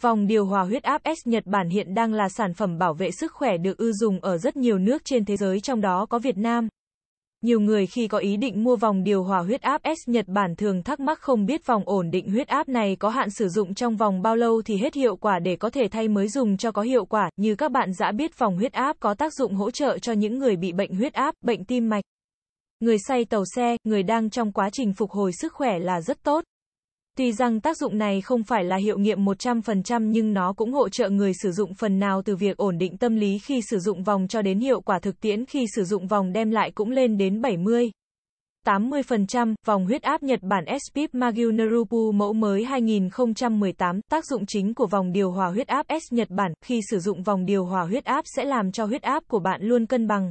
Vòng điều hòa huyết áp S Nhật Bản hiện đang là sản phẩm bảo vệ sức khỏe được ưu dùng ở rất nhiều nước trên thế giới trong đó có Việt Nam. Nhiều người khi có ý định mua vòng điều hòa huyết áp S Nhật Bản thường thắc mắc không biết vòng ổn định huyết áp này có hạn sử dụng trong vòng bao lâu thì hết hiệu quả để có thể thay mới dùng cho có hiệu quả. Như các bạn đã biết vòng huyết áp có tác dụng hỗ trợ cho những người bị bệnh huyết áp, bệnh tim mạch. Người say tàu xe, người đang trong quá trình phục hồi sức khỏe là rất tốt. Tuy rằng tác dụng này không phải là hiệu nghiệm 100% nhưng nó cũng hỗ trợ người sử dụng phần nào từ việc ổn định tâm lý khi sử dụng vòng cho đến hiệu quả thực tiễn khi sử dụng vòng đem lại cũng lên đến 70. 80%, vòng huyết áp Nhật Bản SPIP NaruPu mẫu mới 2018, tác dụng chính của vòng điều hòa huyết áp S Nhật Bản, khi sử dụng vòng điều hòa huyết áp sẽ làm cho huyết áp của bạn luôn cân bằng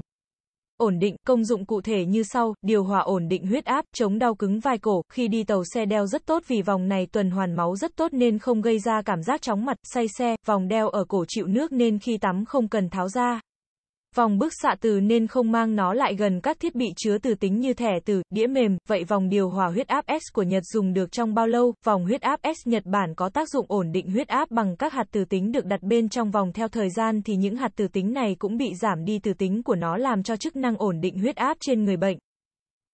ổn định, công dụng cụ thể như sau, điều hòa ổn định huyết áp, chống đau cứng vai cổ, khi đi tàu xe đeo rất tốt vì vòng này tuần hoàn máu rất tốt nên không gây ra cảm giác chóng mặt, say xe, vòng đeo ở cổ chịu nước nên khi tắm không cần tháo ra, Vòng bức xạ từ nên không mang nó lại gần các thiết bị chứa từ tính như thẻ từ, đĩa mềm, vậy vòng điều hòa huyết áp S của Nhật dùng được trong bao lâu? Vòng huyết áp S Nhật Bản có tác dụng ổn định huyết áp bằng các hạt từ tính được đặt bên trong vòng theo thời gian thì những hạt từ tính này cũng bị giảm đi từ tính của nó làm cho chức năng ổn định huyết áp trên người bệnh.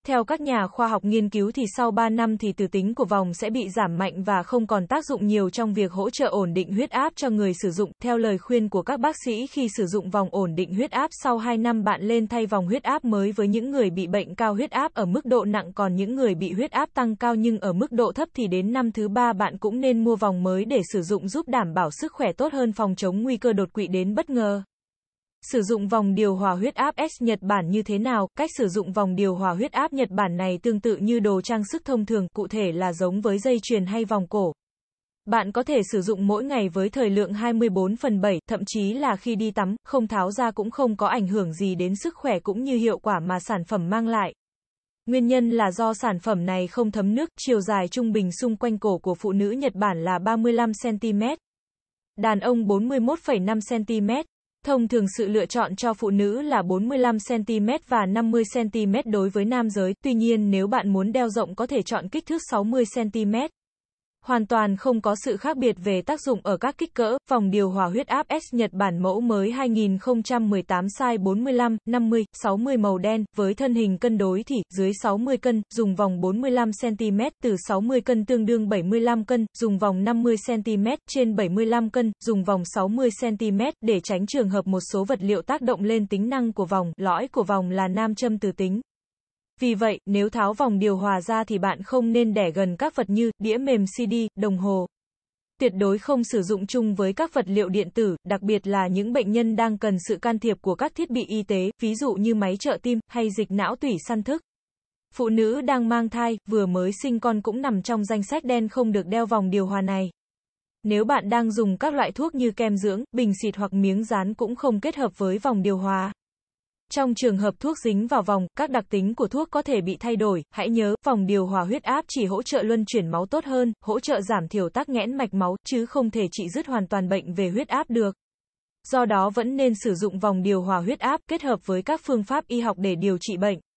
Theo các nhà khoa học nghiên cứu thì sau 3 năm thì từ tính của vòng sẽ bị giảm mạnh và không còn tác dụng nhiều trong việc hỗ trợ ổn định huyết áp cho người sử dụng. Theo lời khuyên của các bác sĩ khi sử dụng vòng ổn định huyết áp sau 2 năm bạn lên thay vòng huyết áp mới với những người bị bệnh cao huyết áp ở mức độ nặng còn những người bị huyết áp tăng cao nhưng ở mức độ thấp thì đến năm thứ 3 bạn cũng nên mua vòng mới để sử dụng giúp đảm bảo sức khỏe tốt hơn phòng chống nguy cơ đột quỵ đến bất ngờ. Sử dụng vòng điều hòa huyết áp S Nhật Bản như thế nào? Cách sử dụng vòng điều hòa huyết áp Nhật Bản này tương tự như đồ trang sức thông thường, cụ thể là giống với dây chuyền hay vòng cổ. Bạn có thể sử dụng mỗi ngày với thời lượng 24 phần 7, thậm chí là khi đi tắm, không tháo ra cũng không có ảnh hưởng gì đến sức khỏe cũng như hiệu quả mà sản phẩm mang lại. Nguyên nhân là do sản phẩm này không thấm nước, chiều dài trung bình xung quanh cổ của phụ nữ Nhật Bản là 35cm, đàn ông 41,5cm, Thông thường sự lựa chọn cho phụ nữ là 45cm và 50cm đối với nam giới, tuy nhiên nếu bạn muốn đeo rộng có thể chọn kích thước 60cm hoàn toàn không có sự khác biệt về tác dụng ở các kích cỡ. Phòng điều hòa huyết áp S Nhật Bản mẫu mới 2018 size 45, 50, 60 màu đen, với thân hình cân đối thì dưới 60 cân, dùng vòng 45 cm, từ 60 cân tương đương 75 cân, dùng vòng 50 cm, trên 75 cân, dùng vòng 60 cm, để tránh trường hợp một số vật liệu tác động lên tính năng của vòng, lõi của vòng là nam châm từ tính, vì vậy, nếu tháo vòng điều hòa ra thì bạn không nên đẻ gần các vật như đĩa mềm CD, đồng hồ. Tuyệt đối không sử dụng chung với các vật liệu điện tử, đặc biệt là những bệnh nhân đang cần sự can thiệp của các thiết bị y tế, ví dụ như máy trợ tim hay dịch não tủy săn thức. Phụ nữ đang mang thai, vừa mới sinh con cũng nằm trong danh sách đen không được đeo vòng điều hòa này. Nếu bạn đang dùng các loại thuốc như kem dưỡng, bình xịt hoặc miếng dán cũng không kết hợp với vòng điều hòa. Trong trường hợp thuốc dính vào vòng, các đặc tính của thuốc có thể bị thay đổi, hãy nhớ, vòng điều hòa huyết áp chỉ hỗ trợ luân chuyển máu tốt hơn, hỗ trợ giảm thiểu tắc nghẽn mạch máu, chứ không thể trị dứt hoàn toàn bệnh về huyết áp được. Do đó vẫn nên sử dụng vòng điều hòa huyết áp kết hợp với các phương pháp y học để điều trị bệnh.